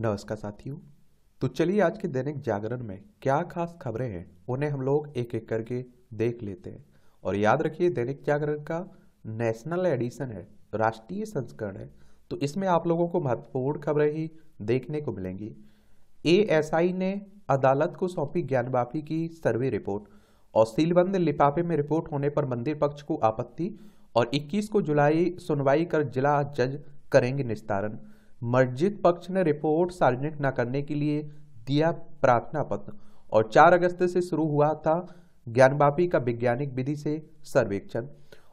नमस्कार साथियों तो चलिए आज के दैनिक जागरण में क्या खास खबरें हैं उन्हें हम लोग एक एक करके देख लेते हैं और याद रखिए दैनिक जागरण का नेशनल एडिशन है राष्ट्रीय संस्करण है तो इसमें आप लोगों को महत्वपूर्ण खबरें ही देखने को मिलेंगी आई ने अदालत को सौंपी ज्ञानवापी की सर्वे रिपोर्ट और सीलबंद लिफाफे में रिपोर्ट होने पर मंदिर पक्ष को आपत्ति और 21 को जुलाई सुनवाई कर जिला जज करेंगे निस्तारण मस्जिद पक्ष ने रिपोर्ट सार्वजनिक न करने के लिए दिया प्रार्थना पत्र और 4 अगस्त से शुरू हुआ था ज्ञानवापी का वैज्ञानिक विधि से सर्वेक्षण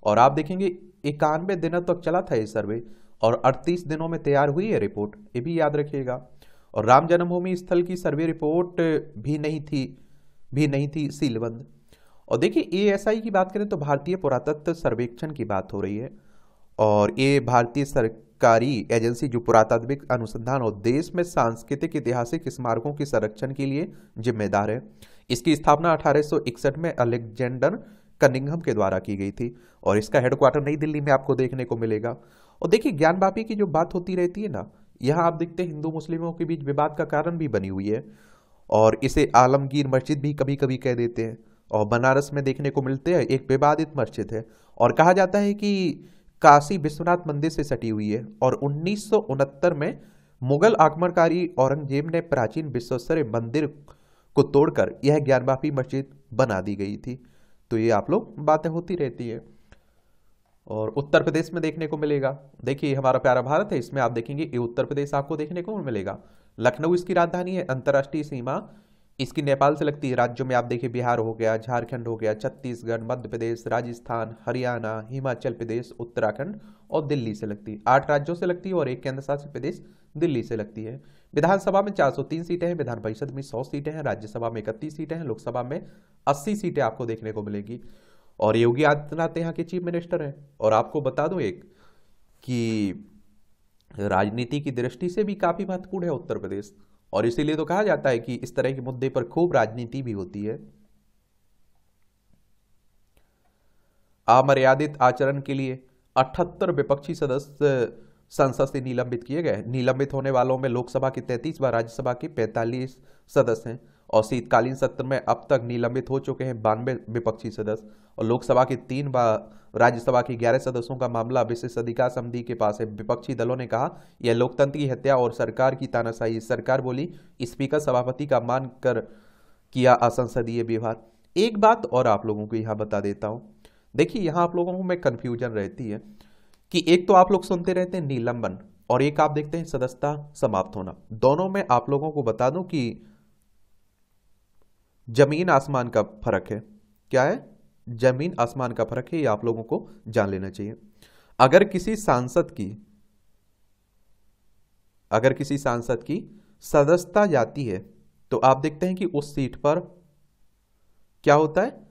और आप देखेंगे इक्यानवे दिनों तक तो चला था ये सर्वे और 38 दिनों में तैयार हुई है रिपोर्ट ये भी याद रखिएगा और राम जन्मभूमि स्थल की सर्वे रिपोर्ट भी नहीं थी भी नहीं थी सीलबंद और देखिए ए की बात करें तो भारतीय पुरातत्व सर्वेक्षण की बात हो रही है और ये भारतीय सर कारी एजेंसी जो पुरातात्विक अनुसंधान और देश में सांस्कृतिक ऐतिहासिक स्मारकों के संरक्षण के लिए जिम्मेदार है इसकी स्थापना 1861 में अलेक्जेंडर कनिंगहम के द्वारा की गई थी और इसका हेडक्वार्टर नई दिल्ली में आपको देखने को मिलेगा और देखिए ज्ञान की जो बात होती रहती है ना यहाँ आप देखते हिंदू मुस्लिमों के बीच विवाद का कारण भी बनी हुई है और इसे आलमगीर मस्जिद भी कभी कभी कह देते हैं और बनारस में देखने को मिलते हैं एक विवादित मस्जिद है और कहा जाता है कि काशी विश्वनाथ मंदिर से सटी हुई है और उन्नीस में मुगल आक्रमणकारी औरंगजेब ने प्राचीन विश्वस्तरीय मंदिर को तोड़कर यह ज्ञानवापी मस्जिद बना दी गई थी तो ये आप लोग बातें होती रहती है और उत्तर प्रदेश में देखने को मिलेगा देखिए हमारा प्यारा भारत है इसमें आप देखेंगे ये उत्तर प्रदेश आपको देखने को मिलेगा लखनऊ इसकी राजधानी है अंतर्राष्ट्रीय सीमा इसकी नेपाल से लगती है राज्यों में आप देखिए बिहार हो गया झारखंड हो गया छत्तीसगढ़ मध्य प्रदेश राजस्थान हरियाणा हिमाचल प्रदेश उत्तराखंड और दिल्ली से लगती है आठ राज्यों से लगती है और एक केंद्र शासित प्रदेश दिल्ली से लगती है विधानसभा में 403 सीटें हैं विधान परिषद में 100 सीटें हैं राज्यसभा में इकतीस सीटें हैं लोकसभा में अस्सी सीटें आपको देखने को मिलेगी और योगी आदित्यनाथ यहाँ के चीफ मिनिस्टर हैं और आपको बता दो एक कि राजनीति की दृष्टि से भी काफ़ी महत्वपूर्ण है उत्तर प्रदेश और इसीलिए तो कहा जाता है कि इस तरह के मुद्दे पर खूब राजनीति भी होती है अमर्यादित आचरण के लिए अठहत्तर विपक्षी सदस्य संसद से निलंबित किए गए निलंबित होने वालों में लोकसभा के तैतीस व राज्यसभा के पैंतालीस सदस्य हैं और शीतकालीन सत्र में अब तक निलंबित हो चुके हैं बानवे विपक्षी सदस्य और लोकसभा के तीन बार राज्यसभा के ग्यारह सदस्यों का मामला विशेष अधिकार समिति के पास है विपक्षी दलों ने कहा यह लोकतंत्र की हत्या और सरकार की तानाशाही सरकार बोली स्पीकर सभापति का मान कर किया असंसदीय व्यवहार एक बात और आप लोगों को यहाँ बता देता हूँ देखिए यहाँ आप लोगों को में कन्फ्यूजन रहती है कि एक तो आप लोग सुनते रहते हैं निलंबन और एक आप देखते हैं सदस्यता समाप्त होना दोनों में आप लोगों को बता दूं कि जमीन आसमान का फर्क है क्या है जमीन आसमान का फर्क है ये आप लोगों को जान लेना चाहिए अगर किसी सांसद की अगर किसी सांसद की सदस्यता जाती है तो आप देखते हैं कि उस सीट पर क्या होता है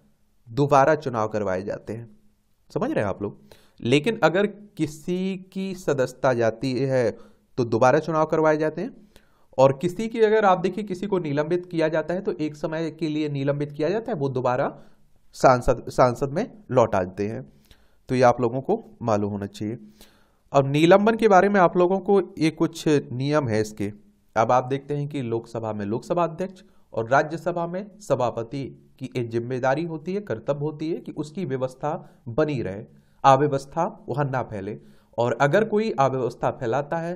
दोबारा चुनाव करवाए जाते हैं समझ रहे हैं आप लोग लेकिन अगर किसी की सदस्यता जाती है तो दोबारा चुनाव करवाए जाते हैं और किसी की अगर आप देखिए किसी को निलंबित किया जाता है तो एक समय के लिए निलंबित किया जाता है वो दोबारा सांसद सांसद में लौटा देते हैं तो ये आप लोगों को मालूम होना चाहिए अब निलंबन के बारे में आप लोगों को ये कुछ नियम है इसके अब आप देखते हैं कि लोकसभा में लोकसभा अध्यक्ष और राज्यसभा में सभापति की एक जिम्मेदारी होती है कर्तव्य होती है कि उसकी व्यवस्था बनी रहे अव्यवस्था वहां ना फैले और अगर कोई अव्यवस्था फैलाता है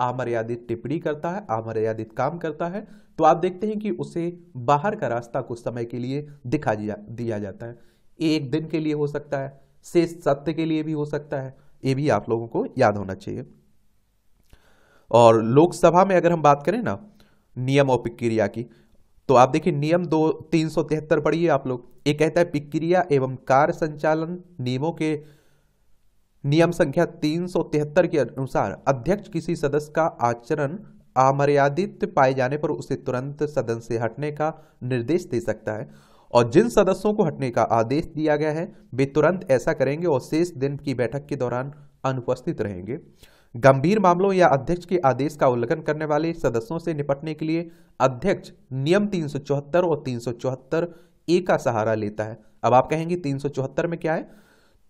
अमर्यादित टिप्पणी करता है अमर्यादित काम करता है तो आप देखते हैं कि उसे बाहर का रास्ता कुछ समय के लिए दिखा दिया जाता है एक दिन के लिए हो सकता है से सत्य के लिए भी हो सकता है ये भी आप लोगों को याद होना चाहिए और लोकसभा में अगर हम बात करें ना नियम और प्रक्रिया की तो आप देखिए नियम दो तीन सौ तिहत्तर पढ़िए आप लोग ये कहता है प्रक्रिया एवं कार्य संचालन नियमों के नियम संख्या तीन सौ तिहत्तर के अनुसार अध्यक्ष किसी सदस्य का आचरण अमर्यादित पाए जाने पर उसे तुरंत सदन से हटने का निर्देश दे सकता है और जिन सदस्यों को हटने का आदेश दिया गया है वे तुरंत ऐसा करेंगे और शेष दिन की बैठक के दौरान अनुपस्थित रहेंगे गंभीर मामलों या अध्यक्ष के आदेश का उल्लंघन करने वाले सदस्यों से निपटने के लिए अध्यक्ष नियम 374 और 374 ए का सहारा लेता है अब आप कहेंगे 374 में क्या है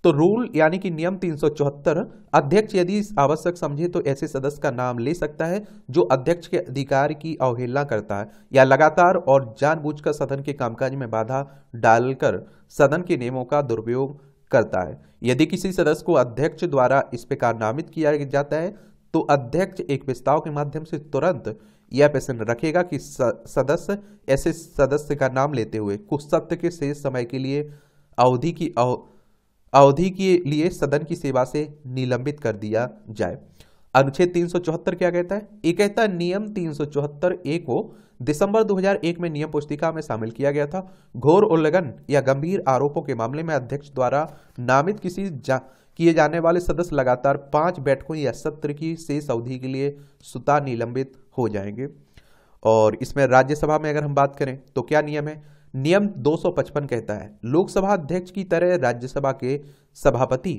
तो रूल यानी कि नियम 374 अध्यक्ष यदि आवश्यक समझे तो ऐसे सदस्य का नाम ले सकता है जो अध्यक्ष के अधिकार की अवहेलना करता है या लगातार और जानबूझकर सदन के कामकाज में बाधा डालकर सदन के नियमों का दुरुपयोग करता है यदि किसी सदस्य को अध्यक्ष द्वारा इस पे नामित किया जाता है तो अध्यक्ष एक प्रस्ताव के माध्यम से तुरंत यह प्रश्न रखेगा कि सदस्य ऐसे सदस्य का नाम लेते हुए कुछ सत्य के शेष समय के लिए अवधि की अवधि के लिए सदन की सेवा से निलंबित कर दिया जाए अनुच्छेद 374 क्या कहता है ये कहता है नियम 374 ए को दिसंबर 2001 में नियम पुस्तिका में शामिल किया गया था घोर उल्लंघन या गंभीर आरोपों के मामले में अध्यक्ष द्वारा नामित किसी जा, किए जाने वाले सदस्य लगातार पांच बैठकों या सत्र की शेष अवधि के लिए सुता निलंबित हो जाएंगे और इसमें राज्यसभा में अगर हम बात करें तो क्या नियम है नियम 255 कहता है लोकसभा अध्यक्ष की तरह राज्यसभा के सभापति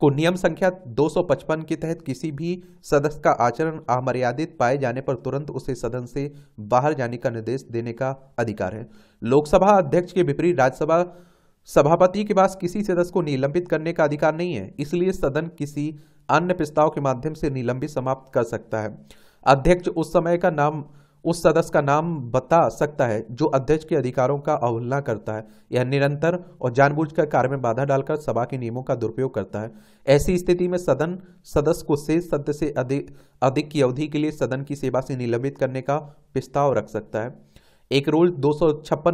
को नियम संख्या 255 के तहत किसी भी सदस्य का आचरण अमर्यादित पाए जाने पर तुरंत उसे सदन से बाहर जाने का निर्देश देने का अधिकार है लोकसभा अध्यक्ष के विपरीत राज्यसभा सभापति के पास किसी सदस्य को निलंबित करने का अधिकार नहीं है इसलिए सदन किसी अन्य प्रस्ताव के माध्यम से निलंबित समाप्त कर सकता है अध्यक्ष उस समय का नाम उस सदस्य का नाम बता सकता है जो अध्यक्ष के अधिकारों का अवहलना करता है या निरंतर और जानबूझकर कार्य में बाधा डालकर सभा के नियमों का दुरुपयोग करता है ऐसी स्थिति में सदन सदस्य को शेष सत्य से अधिक अधिक की अवधि के लिए सदन की सेवा से निलंबित करने का प्रस्ताव रख सकता है एक रूल दो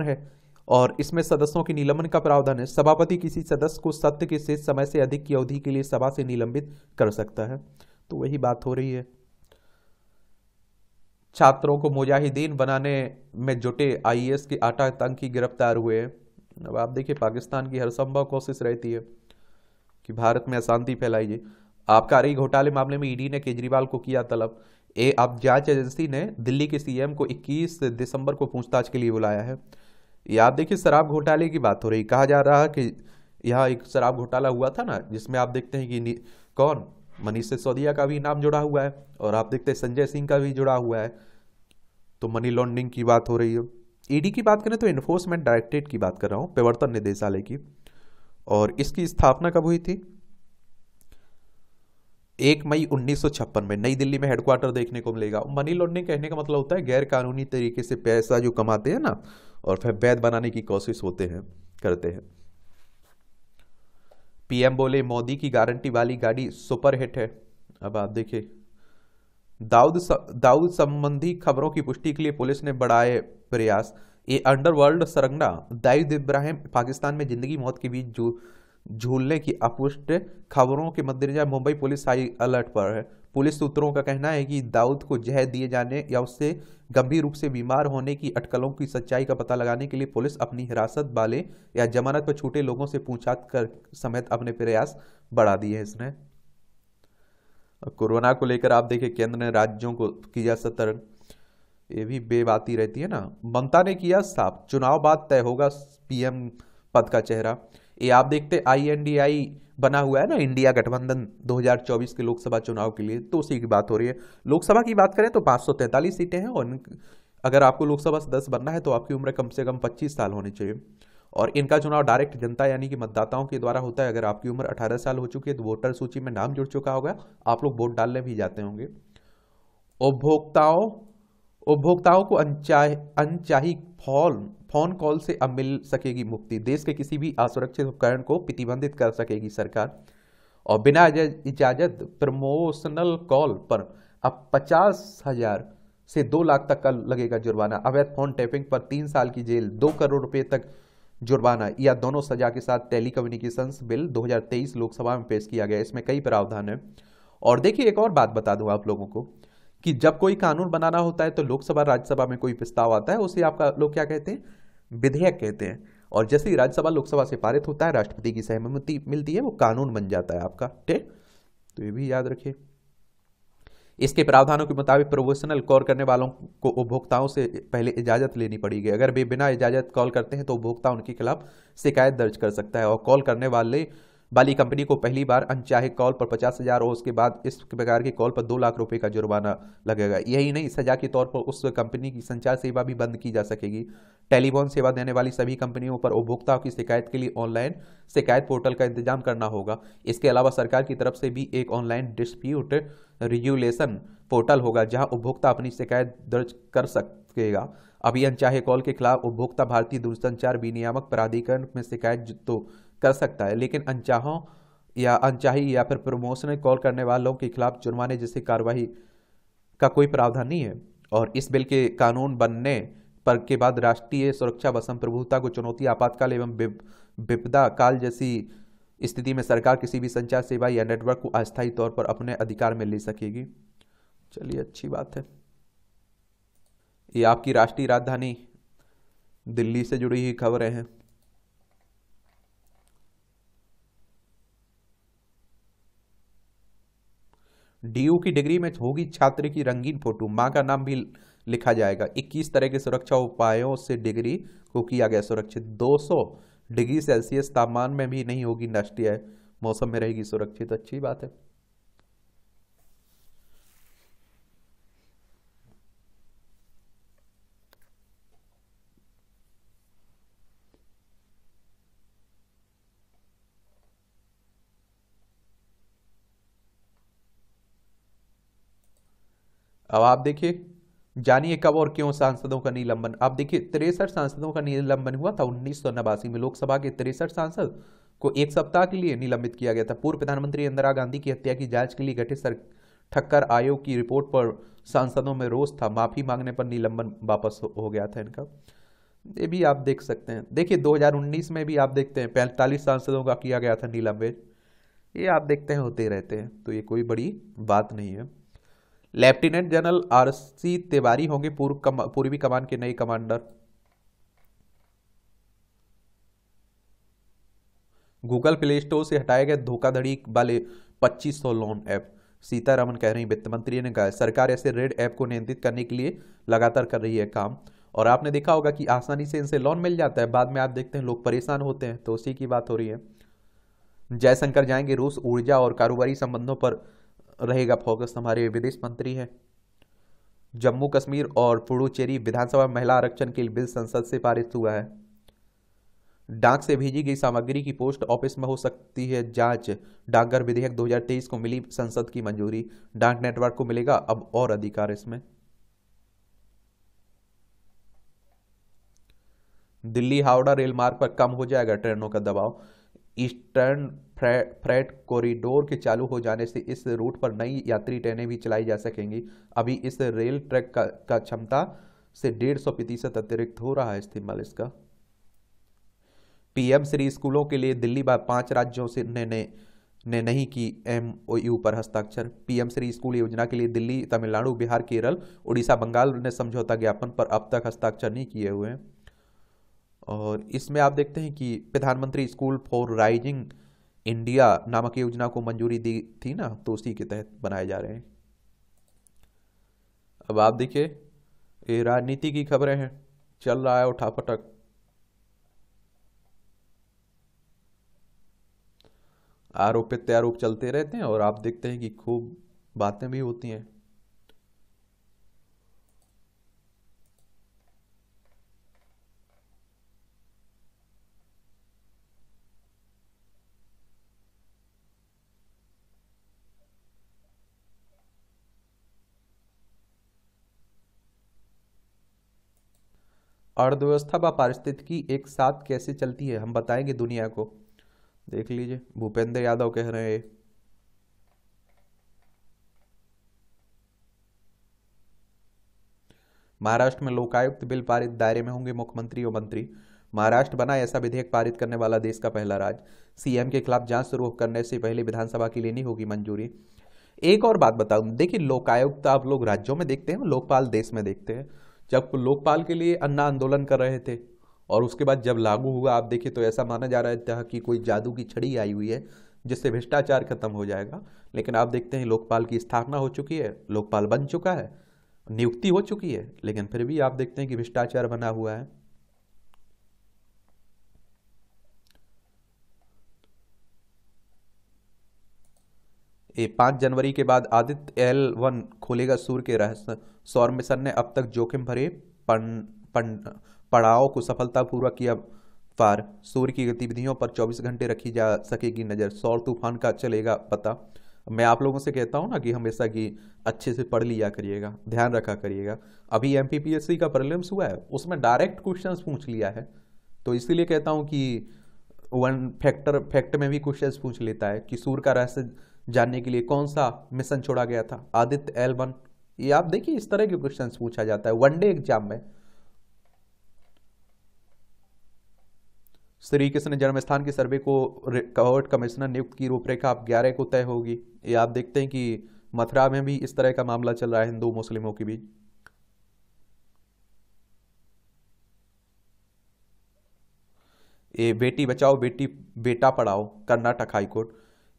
है और इसमें सदस्यों के निलंबन का प्रावधान है सभापति किसी सदस्य को सत्य के शेष समय से अधिक की अवधि के लिए सभा से निलंबित कर सकता है तो वही बात हो रही है छात्रों को मुजाहिदीन बनाने में जुटे आईएस के आतंकी गिरफ्तार हुए अब आप देखिए पाकिस्तान की हर संभव कोशिश रहती है कि भारत में अशांति फैलाई जाए आबकारी घोटाले मामले में ईडी ने केजरीवाल को किया तलब ए अब जांच एजेंसी ने दिल्ली के सीएम को 21 दिसंबर को पूछताछ के लिए बुलाया है ये आप देखिए शराब घोटाले की बात हो रही कहा जा रहा है कि यहाँ एक शराब घोटाला हुआ था ना जिसमें आप देखते हैं कि कौन मनीष सिसोदिया का भी नाम जुड़ा हुआ है और आप देखते हैं संजय सिंह का भी जुड़ा हुआ है तो मनी लॉन्ड्रिंग की बात हो रही है ईडी e की बात करें तो इन्फोर्समेंट डायरेक्टरेट की बात कर रहा हूँ प्रवर्तन निदेशालय की और इसकी स्थापना कब हुई थी एक मई उन्नीस में नई दिल्ली में हेडक्वार्टर देखने को मिलेगा मनी लॉन्ड्रिंग कहने का मतलब होता है गैर कानूनी तरीके से पैसा जो कमाते हैं ना और फिर वैध बनाने की कोशिश होते हैं करते हैं पीएम बोले मोदी की गारंटी वाली गाड़ी सुपरहिट है अब आप देखिए दाऊद दाऊद संबंधी खबरों की पुष्टि के लिए पुलिस ने बढ़ाए प्रयास ये अंडरवर्ल्ड सरंगना दाऊद इब्राहिम पाकिस्तान में जिंदगी मौत के बीच झूलने की अपुष्ट खबरों के मद्देनजर मुंबई पुलिस हाई अलर्ट पर है पुलिस सूत्रों का कहना है कि दाऊद को जहर दिए जाने या उससे गंभीर रूप से बीमार होने की अटकलों की सच्चाई का पता लगाने के लिए पुलिस अपनी हिरासत वाले या जमानत पर छूटे लोगों से पूछताछ कर समेत अपने प्रयास बढ़ा दिए इसने कोरोना को लेकर आप देखिए केंद्र ने राज्यों को किया सतर्क ये भी बेबाती रहती है ना ममता ने किया साफ चुनाव बाद तय होगा पीएम पद का चेहरा ये आप देखते आई एन डी आई बना हुआ है ना इंडिया गठबंधन 2024 के लोकसभा चुनाव के लिए तो उसी की बात हो रही है लोकसभा की बात करें तो 543 सीटें हैं और अगर आपको लोकसभा सदस्य बनना है तो आपकी उम्र कम से कम पच्चीस साल होनी चाहिए और इनका चुनाव डायरेक्ट जनता यानी कि मतदाताओं के द्वारा होता है अगर आपकी उम्र 18 साल हो चुकी है तो वोटर सूची में नाम जुड़ चुका होगा आप लोग वोट डालने भी जाते होंगे उपभोक्ताओं उपभोक्ताओं को अनचाही अनचाही फोन फोन कॉल से अब मिल सकेगी मुक्ति देश के किसी भी असुरक्षित उपकरण को प्रतिबंधित कर सकेगी सरकार और बिना इजाजत प्रमोशनल कॉल पर अब पचास हजार से दो लाख तक का लगेगा जुर्माना अवैध फोन टैपिंग पर तीन साल की जेल दो करोड़ रुपए तक जुर्माना या दोनों सजा के साथ टेली कम्युनिकेशन बिल 2023 लोकसभा में पेश किया गया इसमें कई प्रावधान है और देखिए एक और बात बता दूं आप लोगों को कि जब कोई कानून बनाना होता है तो लोकसभा राज्यसभा में कोई प्रस्ताव आता है उसे आपका लोग क्या कहते हैं विधेयक कहते हैं और जैसे ही राज्यसभा लोकसभा से पारित होता है राष्ट्रपति की सहमति मिलती है वो कानून बन जाता है आपका ठीक तो ये भी याद रखिए इसके प्रावधानों के मुताबिक प्रोफेशनल कॉल करने वालों को उपभोक्ताओं से पहले इजाजत लेनी पड़ेगी अगर वे बिना इजाजत कॉल करते हैं तो उपभोक्ता उनके खिलाफ शिकायत दर्ज कर सकता है और कॉल करने वाले बाली कंपनी को पहली बार अनचाहे कॉल पर पचास हजार और उसके बाद इस प्रकार के कॉल पर दो लाख रुपए का जुर्माना लगेगा यही नहीं सजा के तौर पर उस कंपनी की संचार सेवा भी बंद की जा सकेगी टेलीफोन सेवा देने वाली सभी कंपनियों पर उपभोक्ताओं की शिकायत के लिए ऑनलाइन शिकायत पोर्टल का इंतजाम करना होगा इसके अलावा सरकार की तरफ से भी एक ऑनलाइन डिस्प्यूट रिजुलेशन पोर्टल होगा जहां उपभोक्ता अपनी शिकायत दर्ज कर सकेगा अभी अनचाहे कॉल के खिलाफ उपभोक्ता भारतीय दूरसंचार विनियामक प्राधिकरण में शिकायत तो कर सकता है लेकिन अनचाहों या अनचाही या फिर प्रमोशनल कॉल करने वालों के खिलाफ जुर्माने जैसी कार्रवाई का कोई प्रावधान नहीं है और इस बिल के कानून बनने पर के बाद राष्ट्रीय सुरक्षा व संप्रभुता को चुनौती आपातकाल एवं विपदा काल जैसी स्थिति में सरकार किसी भी संचार सेवा या नेटवर्क को अस्थायी तौर पर अपने अधिकार में ले सकेगी चलिए अच्छी बात है ये आपकी राष्ट्रीय राजधानी दिल्ली से जुड़ी हुई खबरें हैं डीयू की डिग्री में होगी छात्र की रंगीन फोटो माँ का नाम भी लिखा जाएगा 21 तरह के सुरक्षा उपायों से डिग्री को किया गया सुरक्षित 200 डिग्री सेल्सियस तापमान में भी नहीं होगी नष्ट मौसम में रहेगी सुरक्षित अच्छी बात है अब आप देखिए जानिए कब और क्यों सांसदों का निलंबन आप देखिए तिरसठ सांसदों का निलंबन हुआ था उन्नीस में लोकसभा के तिरसठ सांसद को एक सप्ताह के लिए निलंबित किया गया था पूर्व प्रधानमंत्री इंदिरा गांधी की हत्या की जांच के लिए गठित सर ठक्कर आयोग की रिपोर्ट पर सांसदों में रोष था माफी मांगने पर निलंबन वापस हो गया था इनका ये भी आप देख सकते हैं देखिए 2019 में भी आप देखते हैं पैंतालीस सांसदों का किया गया था निलंबित ये आप देखते हैं होते रहते हैं तो ये कोई बड़ी बात नहीं है lieutenant general R C Tiwari होंगे पूर्व कम, पूर्वी कमान के नए कमांडर गूगल प्ले स्टोर से हटाए गए धोखाधड़ी वाले 2500 लोन ऐप सीतारामन कह रही वित्त मंत्री ने कहा सरकार ऐसे रेड ऐप को नियंत्रित करने के लिए लगातार कर रही है काम और आपने देखा होगा कि आसानी से इनसे लोन मिल जाता है बाद में आप देखते हैं लोग परेशान होते हैं तो उसी की बात हो रही है जयशंकर जाएंगे रूस ऊर्जा और कारोबारी संबंधों पर रहेगा फोकस हमारे विदेश मंत्री हैं जम्मू कश्मीर और पुडुचेरी विधानसभा महिला आरक्षण के बिल संसद से पारित हुआ है डाक से भेजी गई सामग्री की पोस्ट ऑफिस में हो सकती है जांच डाकघर विधेयक 2023 को मिली संसद की मंजूरी डाक नेटवर्क को मिलेगा अब और अधिकार इसमें दिल्ली हावड़ा रेल मार्ग पर कम हो जाएगा ट्रेनों का दबाव ईस्टर्न फ्रेट कॉरिडोर के चालू हो जाने से इस रूट पर नई यात्री ट्रेनें भी चलाई जा सकेंगी अभी इस रेल ट्रैक का, क्षमता से डेढ़ सौ प्रतिशत अतिरिक्त हो रहा है इस्तेमाल इसका पीएम श्री स्कूलों के लिए दिल्ली पांच राज्यों से ने, ने ने नहीं की एम ओ यू पर हस्ताक्षर पीएम श्री स्कूल योजना के लिए दिल्ली तमिलनाडु बिहार केरल उड़ीसा बंगाल ने समझौता ज्ञापन पर अब तक हस्ताक्षर नहीं किए हुए हैं और इसमें आप देखते हैं कि प्रधानमंत्री स्कूल फॉर राइजिंग इंडिया नामक योजना को मंजूरी दी थी ना तो उसी के तहत बनाए जा रहे हैं अब आप देखिए ये राजनीति की खबरें हैं चल रहा है उठापटक आरोप प्रत्यारोप चलते रहते हैं और आप देखते हैं कि खूब बातें भी होती हैं अर्थव्यवस्था व पारिस्थितिकी एक साथ कैसे चलती है हम बताएंगे दुनिया को देख लीजिए भूपेंद्र यादव कह रहे हैं महाराष्ट्र में लोकायुक्त बिल पारित दायरे में होंगे मुख्यमंत्री और मंत्री महाराष्ट्र बना ऐसा विधेयक पारित करने वाला देश का पहला राज्य सीएम के खिलाफ जांच शुरू करने से पहले विधानसभा की लेनी होगी मंजूरी एक और बात बताऊं देखिए लोकायुक्त आप लोग राज्यों में देखते हैं लोकपाल देश में देखते हैं जब लोकपाल के लिए अन्ना आंदोलन कर रहे थे और उसके बाद जब लागू हुआ आप देखिए तो ऐसा माना जा रहा था कि कोई जादू की छड़ी आई हुई है जिससे भ्रष्टाचार खत्म हो जाएगा लेकिन आप देखते हैं लोकपाल की स्थापना हो चुकी है लोकपाल बन चुका है नियुक्ति हो चुकी है लेकिन फिर भी आप देखते हैं कि भ्रष्टाचार बना हुआ है पाँच जनवरी के बाद आदित्य एल वन खोलेगा सूर्य के रहस्य सौर मिशन ने अब तक जोखिम भरे पन, पन, पड़ाव को सफलतापूर्वक किया पार सूर्य की गतिविधियों पर 24 घंटे रखी जा सकेगी नज़र सौर तूफान का चलेगा पता मैं आप लोगों से कहता हूँ ना कि हमेशा कि अच्छे से पढ़ लिया करिएगा ध्यान रखा करिएगा अभी एम का प्रॉब्लम्स हुआ है उसमें डायरेक्ट क्वेश्चन पूछ लिया है तो इसीलिए कहता हूँ कि वन फैक्टर फैक्ट में भी क्वेश्चन पूछ लेता है कि सूर्य का रहस्य जानने के लिए कौन सा मिशन छोड़ा गया था आदित्य एल वन ये आप देखिए इस तरह के क्वेश्चन पूछा जाता है वनडे एग्जाम में श्री कृष्ण जन्म स्थान के सर्वे को कवर्ड कमिश्नर नियुक्त की रूपरेखा आप ग्यारह को तय होगी ये आप देखते हैं कि मथुरा में भी इस तरह का मामला चल रहा है हिंदू मुस्लिमों के बीच ये बेटी बचाओ बेटी बेटा पढ़ाओ कर्नाटक हाईकोर्ट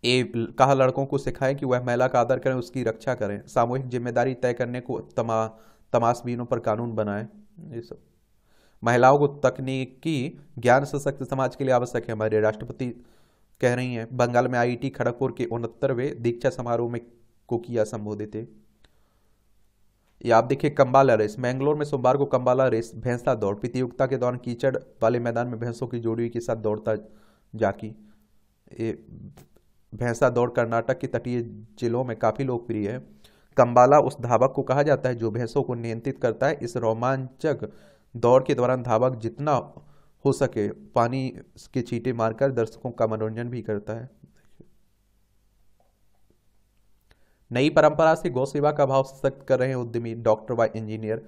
ए कहा लड़कों को सिखाएं कि वह महिला का आदर करें उसकी रक्षा करें सामूहिक जिम्मेदारी तय करने को तमा तमाशबीनों पर कानून बनाए ये सब महिलाओं को तकनीकी ज्ञान सशक्त समाज के लिए आवश्यक है हमारे राष्ट्रपति कह रही हैं बंगाल में आईआईटी खड़गपुर के उनहत्तरवें दीक्षा समारोह में को किया संबोधित है ये आप देखिए कंबाला रेस मैंगलोर में सोमवार को कंबाला रेस भैंसा दौड़ प्रतियोगिता के दौरान कीचड़ वाले मैदान में भैंसों की जोड़ी के साथ दौड़ता जाकी ये भैंसा दौड़ कर्नाटक के तटीय जिलों में काफ़ी लोकप्रिय है कंबाला उस धावक को कहा जाता है जो भैंसों को नियंत्रित करता है इस रोमांचक दौड़ के दौरान धावक जितना हो सके पानी के छींटे मारकर दर्शकों का मनोरंजन भी करता है नई परंपरा से गौ सेवा का भाव सशक्त कर रहे हैं उद्यमी डॉक्टर व इंजीनियर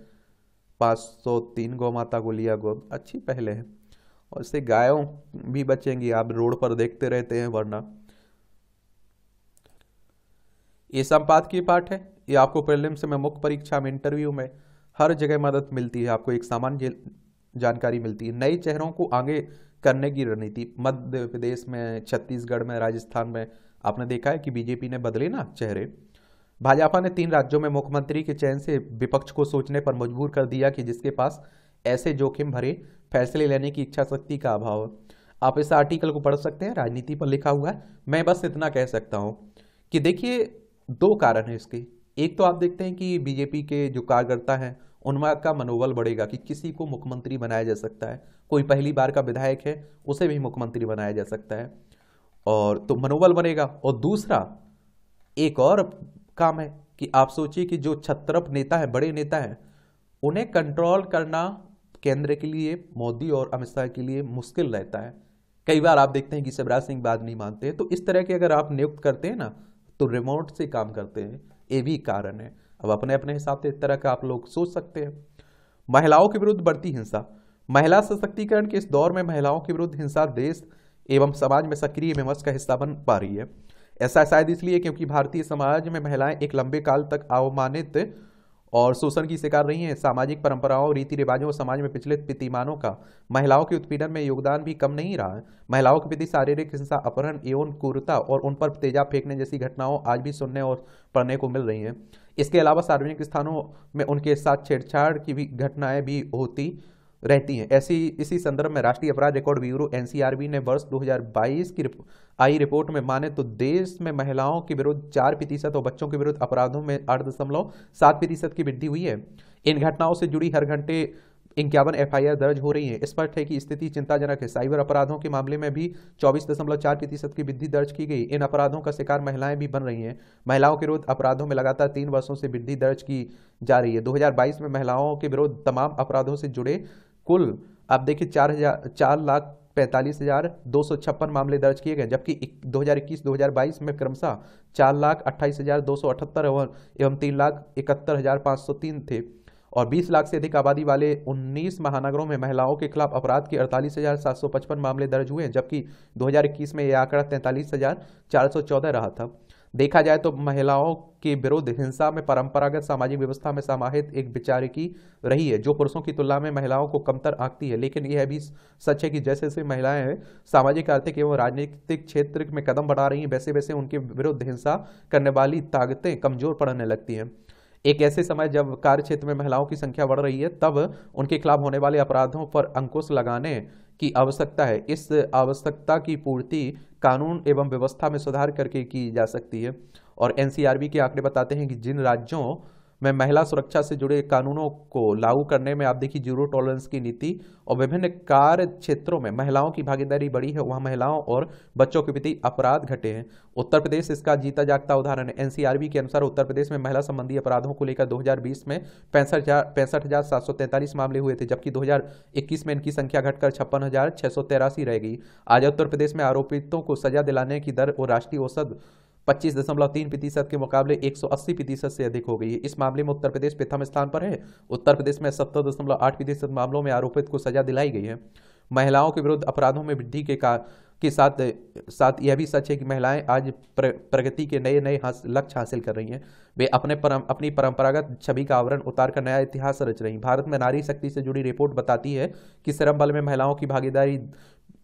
503 गौ माता को लिया गौ अच्छी पहले है और इससे गायों भी बचेंगी आप रोड पर देखते रहते हैं वरना ये संपादकीय पाठ है ये आपको प्रीलिम्स में मुख्य परीक्षा में इंटरव्यू में हर जगह मदद मिलती है आपको एक सामान्य जानकारी मिलती है नए चेहरों को आगे करने की रणनीति मध्य प्रदेश में छत्तीसगढ़ में राजस्थान में आपने देखा है कि बीजेपी ने बदले ना चेहरे भाजपा ने तीन राज्यों में मुख्यमंत्री के चयन से विपक्ष को सोचने पर मजबूर कर दिया कि जिसके पास ऐसे जोखिम भरे फैसले लेने की इच्छा शक्ति का अभाव है आप इस आर्टिकल को पढ़ सकते हैं राजनीति पर लिखा हुआ है मैं बस इतना कह सकता हूँ कि देखिए दो कारण है इसके एक तो आप देखते हैं कि बीजेपी के जो कार्यकर्ता है उनमें का मनोबल बढ़ेगा कि किसी को मुख्यमंत्री बनाया जा सकता है कोई पहली बार का विधायक है उसे भी मुख्यमंत्री बनाया जा सकता है और तो मनोबल बनेगा और दूसरा एक और काम है कि आप सोचिए कि जो छत्रप नेता है बड़े नेता है उन्हें कंट्रोल करना केंद्र के लिए मोदी और अमित शाह के लिए मुश्किल रहता है कई बार आप देखते हैं कि शिवराज सिंह बात नहीं मानते हैं तो इस तरह के अगर आप नियुक्त करते हैं ना तो रिमोट से काम करते हैं ये भी कारण है अब अपने अपने हिसाब से इस तरह का आप लोग सोच सकते हैं महिलाओं के विरुद्ध बढ़ती हिंसा महिला सशक्तिकरण के इस दौर में महिलाओं के विरुद्ध हिंसा देश एवं समाज में सक्रिय विमर्श का हिस्सा बन पा रही है ऐसा शायद इसलिए क्योंकि भारतीय समाज में महिलाएं एक लंबे काल तक अवमानित और शोषण की शिकार रही हैं सामाजिक परंपराओं रीति रिवाजों और समाज में पिछले प्रतिमानों का महिलाओं के उत्पीड़न में योगदान भी कम नहीं रहा है महिलाओं के प्रति शारीरिक हिंसा अपहरण एवं क्रूरता और उन पर तेजाब फेंकने जैसी घटनाओं आज भी सुनने और पढ़ने को मिल रही हैं इसके अलावा सार्वजनिक स्थानों में उनके साथ छेड़छाड़ की भी घटनाएं भी होती रहती हैं ऐसी इसी संदर्भ में राष्ट्रीय अपराध रिकॉर्ड ब्यूरो एनसीआरबी ने वर्ष 2022 की रिपो, आई रिपोर्ट में माने तो देश में महिलाओं के विरुद्ध चार प्रतिशत और बच्चों के विरुद्ध अपराधों में आठ दशमलव सात प्रतिशत की वृद्धि हुई है इन घटनाओं से जुड़ी हर घंटे इक्यावन एफ दर्ज हो रही है स्पष्ट है कि स्थिति चिंताजनक है साइबर अपराधों के मामले में भी चौबीस दशमलव चार प्रतिशत की वृद्धि दर्ज की गई इन अपराधों का शिकार महिलाएं भी बन रही हैं महिलाओं के विरुद्ध अपराधों में लगातार तीन वर्षों से वृद्धि दर्ज की जा रही है 2022 में महिलाओं के विरुद्ध तमाम अपराधों से जुड़े कुल आप देखिए चार हजार चार लाख पैंतालीस हजार दो सौ छप्पन मामले दर्ज किए गए जबकि 2021-2022 में क्रमशः चार लाख अट्ठाईस हजार दो सौ अठहत्तर एवं तीन लाख इकहत्तर हजार पाँच सौ तीन थे और 20 लाख से अधिक आबादी वाले 19 महानगरों में महिलाओं के खिलाफ अपराध के अड़तालीस हजार सात सौ पचपन मामले दर्ज हुए हैं जबकि 2021 में यह आंकड़ा तैंतालीस हजार चार सौ चौदह रहा था देखा जाए तो महिलाओं के विरुद्ध हिंसा में परंपरागत सामाजिक व्यवस्था में समाहित एक विचार की रही है जो पुरुषों की तुलना में महिलाओं को कमतर आंकती है लेकिन यह भी सच है कि जैसे जैसे महिलाएं सामाजिक आर्थिक एवं राजनीतिक क्षेत्र में कदम बढ़ा रही हैं वैसे वैसे उनके विरुद्ध हिंसा करने वाली ताकतें कमजोर पड़ने लगती हैं एक ऐसे समय जब कार्य क्षेत्र में महिलाओं की संख्या बढ़ रही है तब उनके खिलाफ होने वाले अपराधों पर अंकुश लगाने की आवश्यकता है इस आवश्यकता की पूर्ति कानून एवं व्यवस्था में सुधार करके की जा सकती है और एनसीआरबी के आंकड़े बताते हैं कि जिन राज्यों में महिला सुरक्षा से जुड़े कानूनों को लागू करने में आप देखिए जीरो टॉलरेंस की नीति और विभिन्न कार्य क्षेत्रों में महिलाओं की भागीदारी बढ़ी है वहाँ महिलाओं और बच्चों के प्रति अपराध घटे हैं उत्तर प्रदेश इसका जीता जागता उदाहरण है एनसीआरबी के अनुसार उत्तर प्रदेश में महिला संबंधी अपराधों को लेकर 2020 में पैंसठ हजार पैंसठ हजार सात सौ तैंतालीस मामले हुए थे जबकि दो में इनकी संख्या घटकर छप्पन हजार छह सौ तेरासी रह गई आज उत्तर प्रदेश में आरोपितों को सजा दिलाने की दर और राष्ट्रीय औसत पच्चीस दशमलव तीन प्रतिशत के मुकाबले एक सौ अस्सी प्रतिशत से अधिक हो गई है इस मामले में उत्तर प्रदेश प्रथम स्थान पर है उत्तर प्रदेश में सत्तर दशमलव आठ प्रतिशत मामलों में आरोपित को सजा दिलाई गई है महिलाओं के विरुद्ध अपराधों में वृद्धि के कारण के साथ साथ यह भी सच है कि महिलाएं आज प्र, प्रगति के नए नए लक्ष्य हासिल कर रही हैं वे अपने परम, अपनी परंपरागत छवि का आवरण उतार कर नया इतिहास रच रही भारत में नारी शक्ति से जुड़ी रिपोर्ट बताती है कि श्रम बल में महिलाओं की भागीदारी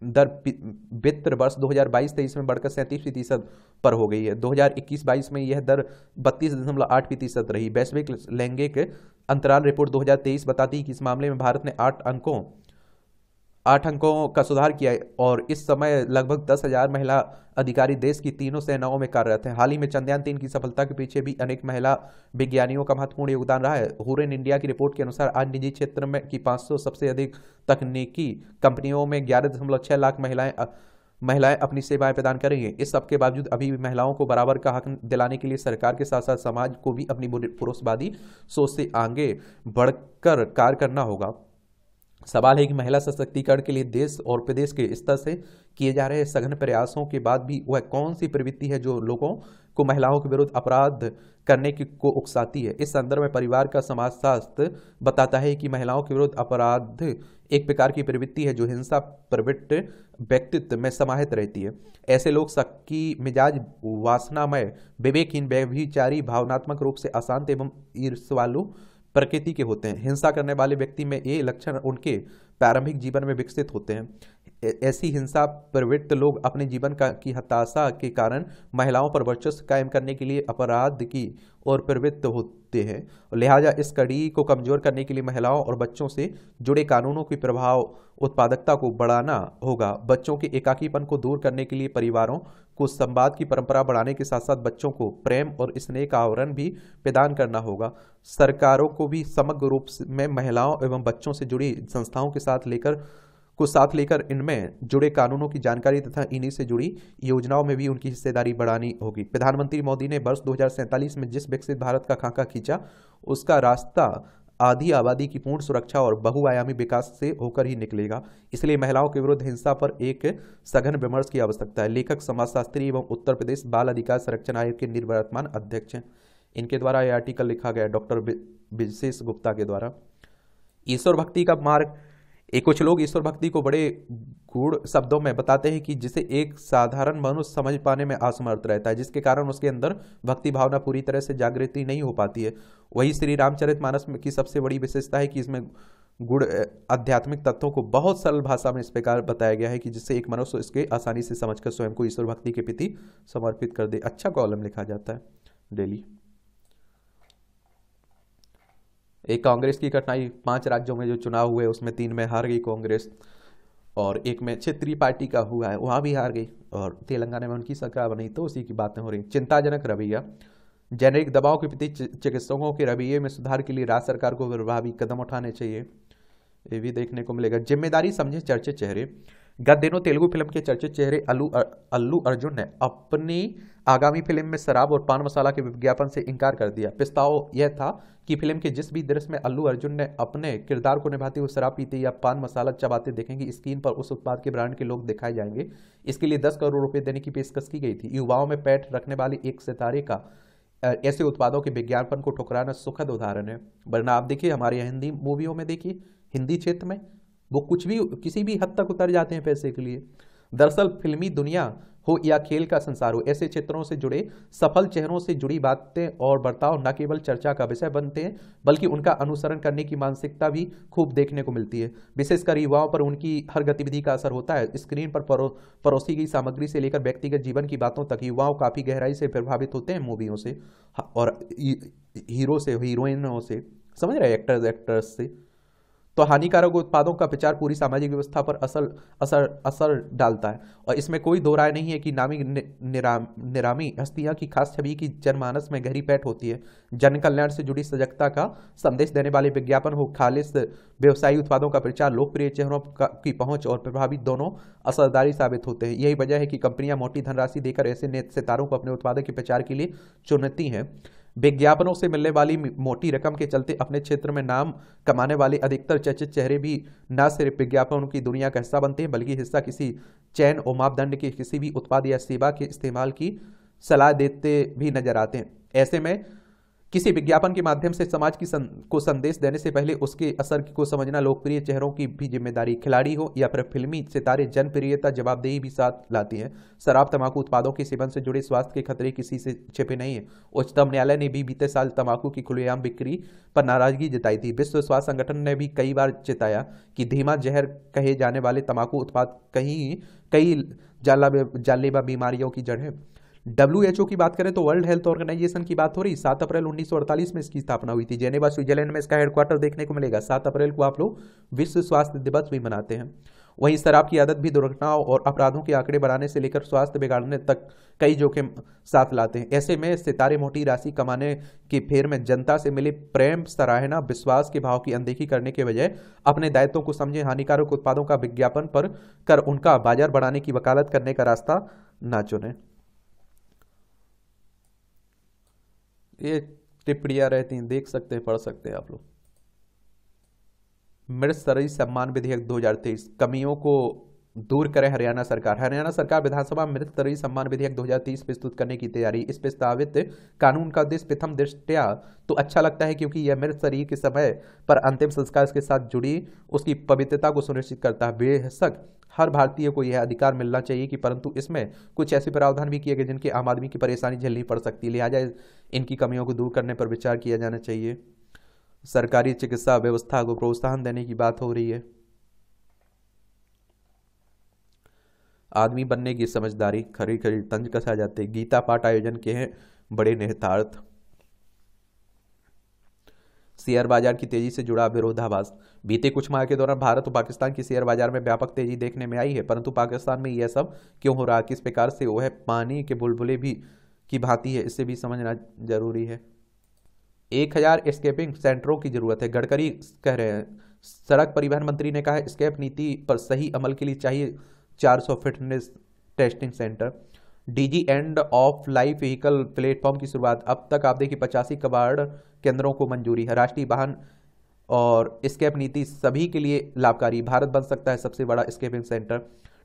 दर वित्त वर्ष 2022-23 में बढ़कर सैंतीस प्रतिशत पर हो गई है 2021-22 में यह दर बत्तीस दशमलव आठ प्रतिशत रही वैश्विक लैंगिक अंतराल रिपोर्ट 2023 बताती है कि इस मामले में भारत ने आठ अंकों आठ अंकों का सुधार किया है और इस समय लगभग दस हजार महिला अधिकारी देश की तीनों सेनाओं में कार्यरत हैं हाल ही में चंद्रयान तीन की सफलता के पीछे भी अनेक महिला विज्ञानियों का महत्वपूर्ण योगदान रहा है हुरेन इंडिया की रिपोर्ट के अनुसार आज निजी क्षेत्र में की 500 सबसे अधिक तकनीकी कंपनियों में ग्यारह दशमलव लाख महिलाएं महिलाएं अपनी सेवाएं प्रदान कर रही हैं इस सब के बावजूद अभी भी महिलाओं को बराबर का हक दिलाने के लिए सरकार के साथ साथ समाज को भी अपनी पुरुषवादी सोच से आगे बढ़कर कार्य करना होगा सवाल है कि महिला सशक्तिकरण के लिए देश और प्रदेश के स्तर से किए जा रहे सघन प्रयासों के बाद भी वह कौन सी प्रवृत्ति है जो लोगों को महिलाओं के विरुद्ध अपराध करने की को उकसाती है इस संदर्भ में परिवार का समाजशास्त्र बताता है कि महिलाओं के विरुद्ध अपराध एक प्रकार की प्रवृत्ति है जो हिंसा प्रवृत्त व्यक्तित्व में समाहित रहती है ऐसे लोग सक्की मिजाज वासनामय विवेकहीन व्यभिचारी भावनात्मक रूप से अशांत एवं ईर्षवालु प्रकृति के होते हैं हिंसा करने वाले व्यक्ति में ये लक्षण उनके प्रारंभिक जीवन में विकसित होते हैं ऐसी हिंसा प्रवृत्त लोग अपने जीवन का की हताशा के कारण महिलाओं पर वर्चस्व कायम करने के लिए अपराध की ओर प्रवृत्त होते हैं लिहाजा इस कड़ी को कमजोर करने के लिए महिलाओं और बच्चों से जुड़े कानूनों के प्रभाव उत्पादकता को बढ़ाना होगा बच्चों के एकाकीपन को दूर करने के लिए परिवारों को संवाद की परंपरा बढ़ाने के साथ साथ बच्चों को प्रेम और स्नेह का आवरण भी प्रदान करना होगा सरकारों को भी समग्र रूप में महिलाओं एवं बच्चों से जुड़ी संस्थाओं के साथ लेकर को साथ लेकर इनमें जुड़े कानूनों की जानकारी तथा इन्हीं से जुड़ी योजनाओं में भी उनकी हिस्सेदारी बढ़ानी होगी प्रधानमंत्री मोदी ने वर्ष दो में जिस विकसित भारत का खाका खींचा उसका रास्ता आधी आबादी की पूर्ण सुरक्षा और बहुआयामी विकास से होकर ही निकलेगा इसलिए महिलाओं के विरुद्ध हिंसा पर एक सघन विमर्श की आवश्यकता है लेखक समाजशास्त्री एवं उत्तर प्रदेश बाल अधिकार संरक्षण आयोग के निर्वर्तमान अध्यक्ष हैं इनके द्वारा यह आर्टिकल लिखा गया डॉक्टर विशेष गुप्ता के द्वारा ईश्वर भक्ति का मार्ग एक कुछ लोग ईश्वर भक्ति को बड़े गुड़ शब्दों में बताते हैं कि जिसे एक साधारण मनुष्य समझ पाने में असमर्थ रहता है जिसके कारण उसके अंदर भक्ति भावना पूरी तरह से जागृति नहीं हो पाती है वही श्री रामचरित मानस की सबसे बड़ी विशेषता है कि इसमें गुड़ आध्यात्मिक तत्वों को बहुत सरल भाषा में इस प्रकार बताया गया है कि जिससे एक मनुष्य इसके आसानी से समझकर स्वयं को ईश्वर भक्ति के प्रति समर्पित कर दे अच्छा कॉलम लिखा जाता है डेली एक कांग्रेस की कठिनाई पांच राज्यों में जो चुनाव हुए उसमें तीन में हार गई कांग्रेस और एक में क्षेत्रीय पार्टी का हुआ है वहाँ भी हार गई और तेलंगाना में उनकी सरकार बनी तो उसी की बातें हो रही चिंताजनक रवैया जेनेरिक दबाव के प्रति चिकित्सकों के रवैये में सुधार के लिए राज्य सरकार को प्रभावी कदम उठाने चाहिए ये भी देखने को मिलेगा जिम्मेदारी समझे चर्चे चेहरे गत दिनों तेलुगु फिल्म के चर्चित चेहरे अल्लू अल्लू अर्जुन ने अपनी आगामी फिल्म में शराब और पान मसाला के विज्ञापन से इनकार कर दिया प्रस्ताव यह था कि फिल्म के जिस भी दृश्य में अल्लू अर्जुन ने अपने किरदार को निभाते हुए शराब पीते या पान मसाला चबाते देखेंगे स्क्रीन पर उस उत्पाद के ब्रांड के लोग दिखाए जाएंगे इसके लिए दस करोड़ रुपये देने की पेशकश की गई थी युवाओं में पैठ रखने वाले एक सितारे का ऐसे उत्पादों के विज्ञापन को ठुकराना सुखद उदाहरण है वरना आप देखिए हमारे यहाँ हिंदी मूवियों में देखिए हिंदी क्षेत्र में वो कुछ भी किसी भी हद तक उतर जाते हैं पैसे के लिए दरअसल फिल्मी दुनिया हो या खेल का संसार हो ऐसे क्षेत्रों से जुड़े सफल चेहरों से जुड़ी बातें और बर्ताव न केवल चर्चा का विषय बनते हैं बल्कि उनका अनुसरण करने की मानसिकता भी खूब देखने को मिलती है विशेषकर युवाओं पर उनकी हर गतिविधि का असर होता है स्क्रीन पर परो, परोसी गई सामग्री से लेकर व्यक्तिगत जीवन की बातों तक युवाओं काफ़ी गहराई से प्रभावित होते हैं मूवियों से और हीरो से हीरोइनों से समझ रहे एक्टर्स एक्टर्स से तो हानिकारक उत्पादों का प्रचार पूरी सामाजिक व्यवस्था पर असर असर असर डालता है और इसमें कोई दो राय नहीं है कि नामी नि, निरामी हस्तियाँ की खास छवि की जनमानस में गहरी पैठ होती है जन कल्याण से जुड़ी सजगता का संदेश देने वाले विज्ञापन हो खालिश व्यवसायी उत्पादों का प्रचार लोकप्रिय चेहरों की पहुंच और प्रभावित दोनों असरदारी साबित होते हैं यही वजह है कि कंपनियां मोटी धनराशि देकर ऐसे सितारों को अपने उत्पादों के प्रचार के लिए चुनती हैं विज्ञापनों से मिलने वाली मोटी रकम के चलते अपने क्षेत्र में नाम कमाने वाले अधिकतर चर्चित चेहरे भी न सिर्फ विज्ञापनों की दुनिया का हिस्सा बनते हैं बल्कि हिस्सा किसी चैन और मापदंड के किसी भी उत्पाद या सेवा के इस्तेमाल की सलाह देते भी नजर आते हैं ऐसे में किसी विज्ञापन के माध्यम से समाज की सं, को संदेश देने से पहले उसके असर को समझना लोकप्रिय चेहरों की भी जिम्मेदारी खिलाड़ी हो या फिर फिल्मी सितारे जनप्रियता जवाबदेही भी साथ लाती है शराब तंबाकू उत्पादों के सेवन से जुड़े स्वास्थ्य के खतरे किसी से छिपे नहीं है उच्चतम न्यायालय ने भी बीते साल तंबाकू की खुलेआम बिक्री पर नाराजगी जताई थी विश्व स्वास्थ्य संगठन ने भी कई बार चेताया कि धीमा जहर कहे जाने वाले तंबाकू उत्पाद कहीं कई जालेबा बीमारियों की जड़ है डब्ल्यू की बात करें तो वर्ल्ड हेल्थ ऑर्गेनाइजेशन की बात हो रही सात अप्रैल उन्नीस में इसकी स्थापना हुई थी जेनेवा स्विट्जरलैंड में इसका हेडक्वार्टर देखने को मिलेगा सात अप्रैल को आप लोग विश्व स्वास्थ्य दिवस भी मनाते हैं वहीं शराब की आदत भी दुर्घटनाओं और अपराधों के आंकड़े बढ़ाने से लेकर स्वास्थ्य बिगाड़ने तक कई जोखिम साथ लाते हैं ऐसे में सितारे मोटी राशि कमाने की फेर में जनता से मिली प्रेम सराहना विश्वास के भाव की अनदेखी करने के बजाय अपने दायित्वों को समझे हानिकारक उत्पादों का विज्ञापन पर कर उनका बाजार बढ़ाने की वकालत करने का रास्ता ना चुने ये टिप्पणियाँ रहती हैं देख सकते हैं पढ़ सकते हैं आप लोग मृत सरई सम्मान विधेयक 2023 कमियों को दूर करें हरियाणा सरकार हरियाणा सरकार विधानसभा में तरी सम्मान विधेयक 2030 प्रस्तुत करने की तैयारी इस प्रस्तावित कानून का उद्देश्य प्रथम दृष्टया तो अच्छा लगता है क्योंकि यह मृत शरीर के समय पर अंतिम संस्कार इसके साथ जुड़ी उसकी पवित्रता को सुनिश्चित करता है बेहसक हर भारतीय को यह अधिकार मिलना चाहिए कि परंतु इसमें कुछ ऐसे प्रावधान भी किए गए जिनके आम आदमी की परेशानी झेलनी पड़ सकती है लिहाजा इनकी कमियों को दूर करने पर विचार किया जाना चाहिए सरकारी चिकित्सा व्यवस्था को प्रोत्साहन देने की बात हो रही है आदमी बनने की समझदारी खरी खरी तंज कसा जाते गीता पाठ आयोजन के हैं बड़े निहितार्थ शेयर बाजार की तेजी से जुड़ा विरोधाभास बीते कुछ माह के दौरान भारत और पाकिस्तान की शेयर बाजार में व्यापक तेजी देखने में आई है परंतु पाकिस्तान में यह सब क्यों हो रहा है किस प्रकार से वह पानी के बुलबुले भी की भांति है इसे भी समझना जरूरी है एक हजार स्केपिंग सेंटरों की जरूरत है गडकरी कह रहे हैं सड़क परिवहन मंत्री ने कहा स्केप नीति पर सही अमल के लिए चाहिए चार सौ fitness testing centre DG end of life vehicle platform की शुरुआत अब तक आप देखिए पचासी कबाड़ केंद्रों को मंजूरी है राष्ट्रीय वाहन और स्केप नीति सभी के लिए लाभकारी भारत बन सकता है सबसे बड़ा स्केपिंग सेंटर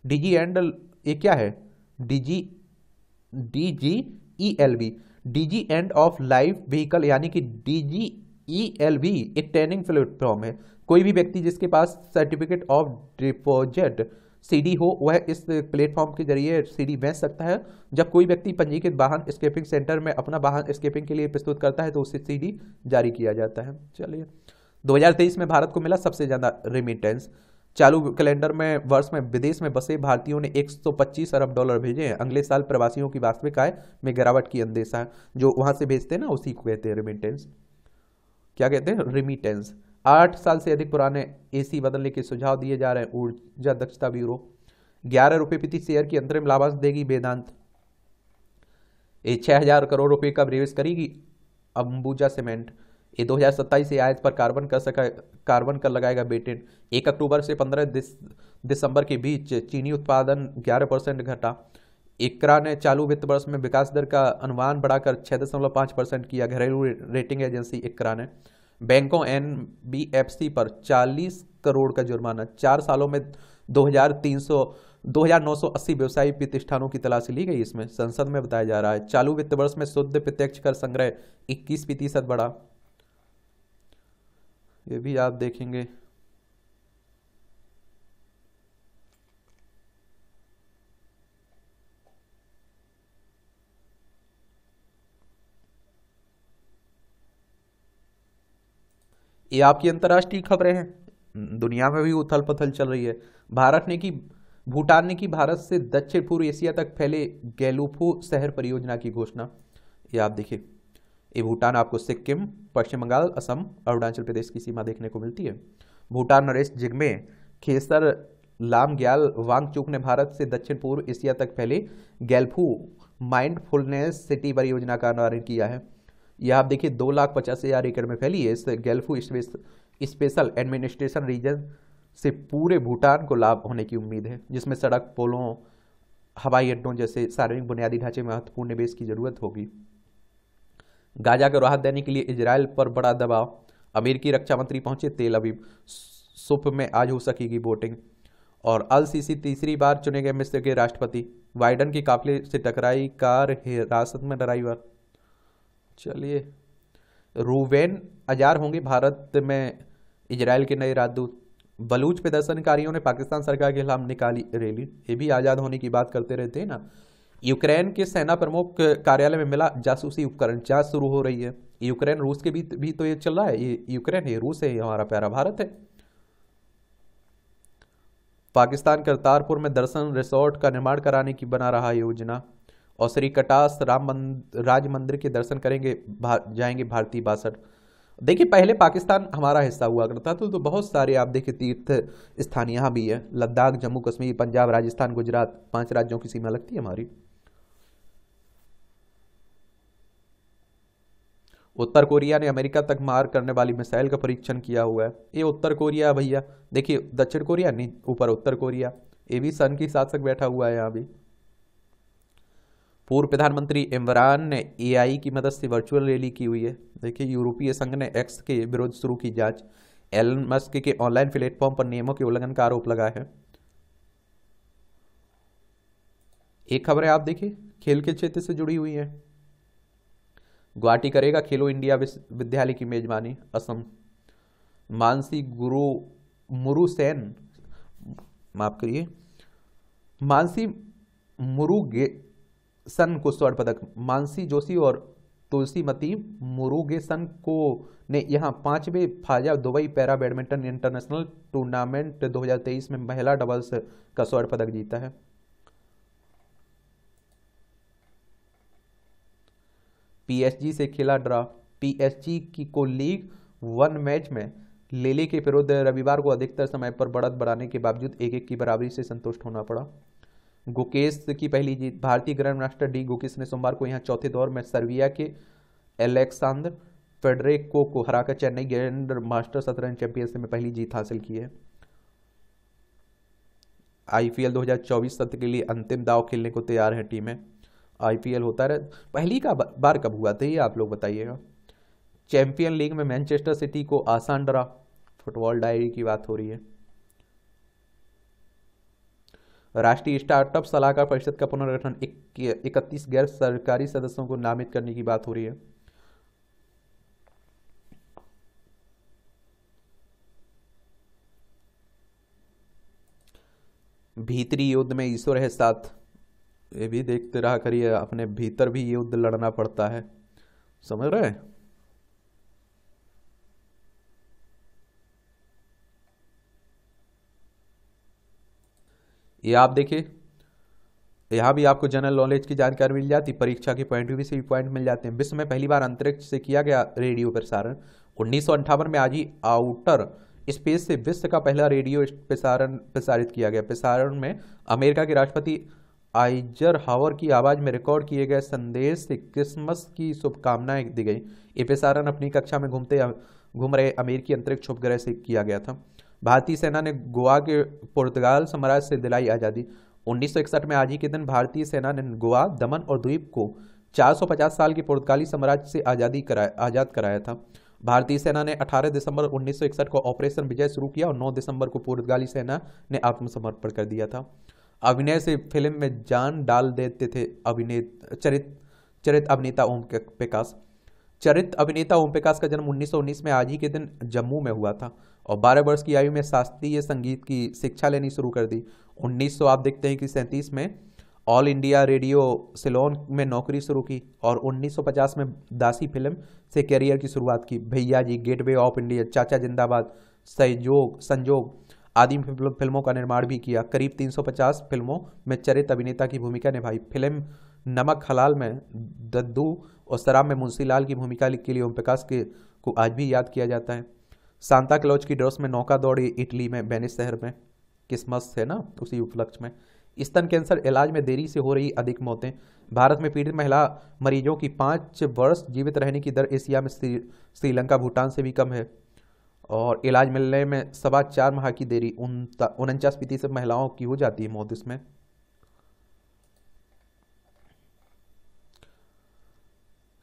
डीजी एंड ये क्या है DG D G E e L B D G end of life vehicle यानी कि D G E e L B एक ट्रेनिंग प्लेटफॉर्म है कोई भी व्यक्ति जिसके पास सर्टिफिकेट ऑफ डिपोजिट सीडी हो वह इस प्लेटफॉर्म के जरिए सीडी बेच सकता है जब कोई व्यक्ति पंजीकृत वाहन स्केपिंग सेंटर में अपना वाहन स्केपिंग के लिए प्रस्तुत करता है तो उसे सीडी जारी किया जाता है चलिए 2023 में भारत को मिला सबसे ज़्यादा रिमिटेंस चालू कैलेंडर में वर्ष में विदेश में बसे भारतीयों ने 125 अरब डॉलर भेजे हैं अगले साल प्रवासियों की वास्तविक आय में गिरावट की अंदेशा है जो वहाँ से भेजते हैं ना उसी को कहते हैं रिमिटेंस क्या कहते हैं रिमिटेंस आठ साल से अधिक पुराने एसी बदलने के सुझाव दिए जा रहे हैं ऊर्जा दक्षता ब्यूरो ग्यारह रुपये प्रति शेयर की अंतरिम लाभांश देगी वेदांत ये छह हजार करोड़ रुपए का निवेश करेगी अंबुजा सीमेंट ये 2027 से आयत पर कार्बन कर सका कार्बन कर लगाएगा ब्रिटेन एक अक्टूबर से 15 दिस, दिसंबर के बीच चीनी उत्पादन 11 परसेंट घटा इकरा ने चालू वित्त वर्ष में विकास दर का अनुमान बढ़ाकर 6.5 परसेंट किया घरेलू रेटिंग एजेंसी इकरा ने बैंकों एनबीएफसी पर 40 करोड़ का जुर्माना चार सालों में 2300 2980 व्यवसायी प्रतिष्ठानों की तलाशी ली गई इसमें संसद में बताया जा रहा है चालू वित्त वर्ष में शुद्ध प्रत्यक्ष कर संग्रह 21 प्रतिशत बढ़ा ये भी आप देखेंगे ये आपकी अंतर्राष्ट्रीय खबरें हैं दुनिया में भी उथल पथल चल रही है भारत ने की भूटान ने की भारत से दक्षिण पूर्व एशिया तक फैले गैलोफो शहर परियोजना की घोषणा ये आप देखिए ये भूटान आपको सिक्किम पश्चिम बंगाल असम अरुणाचल प्रदेश की सीमा देखने को मिलती है भूटान नरेश जिग्मे खेसर लाम लामग्याल वांगचूक ने भारत से दक्षिण पूर्व एशिया तक फैले गैल्फू माइंडफुलनेस सिटी परियोजना का अनावरण किया है यह आप देखिए दो लाख पचास हज़ार एकड़ में फैली है इस गेल्फू स्पेशल एडमिनिस्ट्रेशन रीजन से पूरे भूटान को लाभ होने की उम्मीद है जिसमें सड़क पोलों हवाई अड्डों जैसे सार्वजनिक बुनियादी ढांचे में महत्वपूर्ण निवेश की जरूरत होगी गाजा को राहत देने के लिए इसराइल पर बड़ा दबाव अमेरिकी रक्षा मंत्री पहुंचे तेल अभी सुप में आज हो सकेगी वोटिंग और अल सीसी तीसरी बार चुने गए मिस्र के राष्ट्रपति बाइडन के काफिले से टकराई कार हिरासत में ड्राइवर चलिए रूवेन अजार होंगे भारत में इजराइल के नए राजदूत बलूच प्रदर्शनकारियों ने पाकिस्तान सरकार के खिलाफ निकाली रैली ये भी आज़ाद होने की बात करते रहते हैं ना यूक्रेन के सेना प्रमुख कार्यालय में मिला जासूसी उपकरण जांच शुरू हो रही है यूक्रेन रूस के बीच भी तो ये चल रहा है ये यूक्रेन है रूस है ये हमारा प्यारा भारत है पाकिस्तान करतारपुर में दर्शन रिसोर्ट का निर्माण कराने की बना रहा योजना और श्री कटास राम राज मंदिर के दर्शन करेंगे भा, जाएंगे भारतीय बासठ देखिए पहले पाकिस्तान हमारा हिस्सा हुआ करता था तो बहुत सारे आप देखिए तीर्थ स्थान यहाँ भी है लद्दाख जम्मू कश्मीर पंजाब राजस्थान गुजरात पांच राज्यों की सीमा लगती है हमारी उत्तर कोरिया ने अमेरिका तक मार करने वाली मिसाइल का परीक्षण किया हुआ है ये उत्तर कोरिया भैया देखिए दक्षिण कोरिया नहीं ऊपर उत्तर कोरिया ये भी सन की साथ बैठा हुआ है यहाँ भी पूर्व प्रधानमंत्री इमरान ने एआई की मदद से वर्चुअल रैली की हुई है देखिए यूरोपीय संघ ने एक्स के विरोध शुरू की जांच एलन मस्क के ऑनलाइन प्लेटफॉर्म पर नियमों के उल्लंघन का आरोप लगाया है एक खबर है आप देखिए खेल के क्षेत्र से जुड़ी हुई है गुवाहाटी करेगा खेलो इंडिया विद्यालय की मेजबानी असम मानसी गुरु मुरुसेन माफ करिए मानसी मुरुगे सन को स्वर्ण पदक मानसी जोशी और तुलसीमती मुरुगे मुरुगेसन को ने यहाँ पांचवें Fazza Dubai para badminton international tournament 2023 में महिला डबल्स का स्वर्ण पदक जीता है पीएसजी से खेला ड्रा पीएसजी की को लीग वन मैच में लेली के विरुद्ध रविवार को अधिकतर समय पर बढ़त बढ़ाने के बावजूद एक एक की बराबरी से संतुष्ट होना पड़ा गुकेश की पहली जीत भारतीय ग्रैंड मास्टर डी गुकेश ने सोमवार को यहाँ चौथे दौर में सर्बिया के एलेक्सांद्र फेडरेको को हराकर चेन्नई ग्रैंड मास्टर शतरंज चैंपियनशिप में पहली जीत हासिल की है आईपीएल 2024 सत्र के लिए अंतिम दाव खेलने को तैयार है टीमें आईपीएल होता रहे पहली का बार कब हुआ था ये आप लोग बताइएगा चैंपियन लीग में मैनचेस्टर सिटी को आसान डरा फुटबॉल डायरी की बात हो रही है राष्ट्रीय स्टार्टअप सलाहकार परिषद का पुनर्गठन इकतीस गैर सरकारी सदस्यों को नामित करने की बात हो रही है भीतरी युद्ध में ईश्वर है साथ ये भी देखते रहा करिए अपने भीतर भी युद्ध लड़ना पड़ता है समझ रहे हैं ये आप देखिए यहाँ भी आपको जनरल नॉलेज की जानकारी मिल जाती परीक्षा के पॉइंट भी से पॉइंट मिल जाते हैं विश्व में पहली बार अंतरिक्ष से किया गया रेडियो प्रसारण उन्नीस में आज ही आउटर स्पेस से विश्व का पहला रेडियो प्रसारण प्रसारित किया गया प्रसारण में अमेरिका के राष्ट्रपति आइजर हावर की आवाज़ में रिकॉर्ड किए गए संदेश से क्रिसमस की शुभकामनाएं दी गई ये प्रसारण अपनी कक्षा में घूमते घूम रहे अमेरिकी अंतरिक्ष उपग्रह से किया गया था भारतीय सेना ने गोवा के पुर्तगाल साम्राज्य से दिलाई आज़ादी उन्नीस में आज ही के दिन भारतीय सेना ने गोवा दमन और द्वीप को 450 साल के पुर्तगाली साम्राज्य से आज़ादी कराया आज़ाद कराया था भारतीय सेना ने 18 दिसंबर उन्नीस को ऑपरेशन विजय शुरू किया और 9 दिसंबर को पुर्तगाली सेना ने आत्मसमर्पण कर दिया था अभिनय से फिल्म में जान डाल देते थे अभिनेत चरित चरित अभिनेता ओम प्रकाश चरित अभिनेता ओम प्रकाश का जन्म 1919 में आज ही के दिन जम्मू में हुआ था और 12 वर्ष की आयु में शास्त्रीय संगीत की शिक्षा लेनी शुरू कर दी 1900 आप देखते हैं कि सैंतीस में ऑल इंडिया रेडियो सिलोन में नौकरी शुरू की और 1950 में दासी फिल्म से कैरियर की शुरुआत की भैया जी गेटवे ऑफ इंडिया चाचा जिंदाबाद सहयोग संजोग आदि फिल्मों का निर्माण भी किया करीब 350 फिल्मों में चरित अभिनेता की भूमिका निभाई फिल्म नमक हलाल में दद्दू और शराब में मुंशी लाल की भूमिका के लिए ओम प्रकाश के को आज भी याद किया जाता है सांता क्लॉज की ड्रॉस में नौका दौड़ इटली में बेनिस शहर में किसमस है ना उसी उपलक्ष्य में स्तन कैंसर इलाज में देरी से हो रही अधिक मौतें भारत में पीड़ित महिला मरीजों की पाँच वर्ष जीवित रहने की दर एशिया में श्रीलंका भूटान से भी कम है और इलाज मिलने में सवा चार माह की देरी उनचास प्रतिशत महिलाओं की हो जाती है मौत इसमें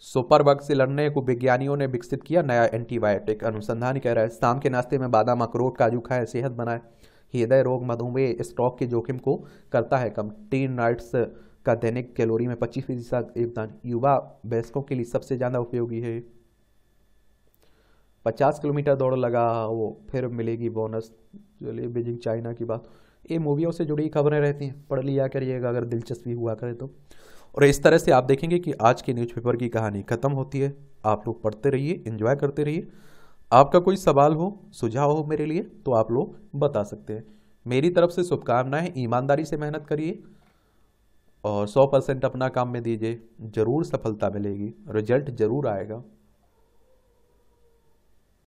सुपर बग से लड़ने को विज्ञानियों ने विकसित किया नया एंटीबायोटिक अनुसंधान कह रहा है शाम के नाश्ते में बादाम अखरोट काजू खाए सेहत बनाए हृदय रोग मधुमेह स्ट्रोक के जोखिम को करता है कम टीन नाइट्स का दैनिक कैलोरी में पच्चीस फीसद योगदान युवा वयस्कों के लिए सबसे ज़्यादा उपयोगी है पचास किलोमीटर दौड़ लगा वो फिर मिलेगी बोनस चलिए बीजिंग चाइना की बात ये मूवियों से जुड़ी खबरें रहती हैं पढ़ लिया करिएगा अगर दिलचस्पी हुआ करे तो और इस तरह से आप देखेंगे कि आज के न्यूज़पेपर की कहानी ख़त्म होती है आप लोग पढ़ते रहिए इंजॉय करते रहिए आपका कोई सवाल हो सुझाव हो मेरे लिए तो आप लोग बता सकते हैं मेरी तरफ से शुभकामनाएं ईमानदारी से मेहनत करिए और 100 परसेंट अपना काम में दीजिए ज़रूर सफलता मिलेगी रिजल्ट ज़रूर आएगा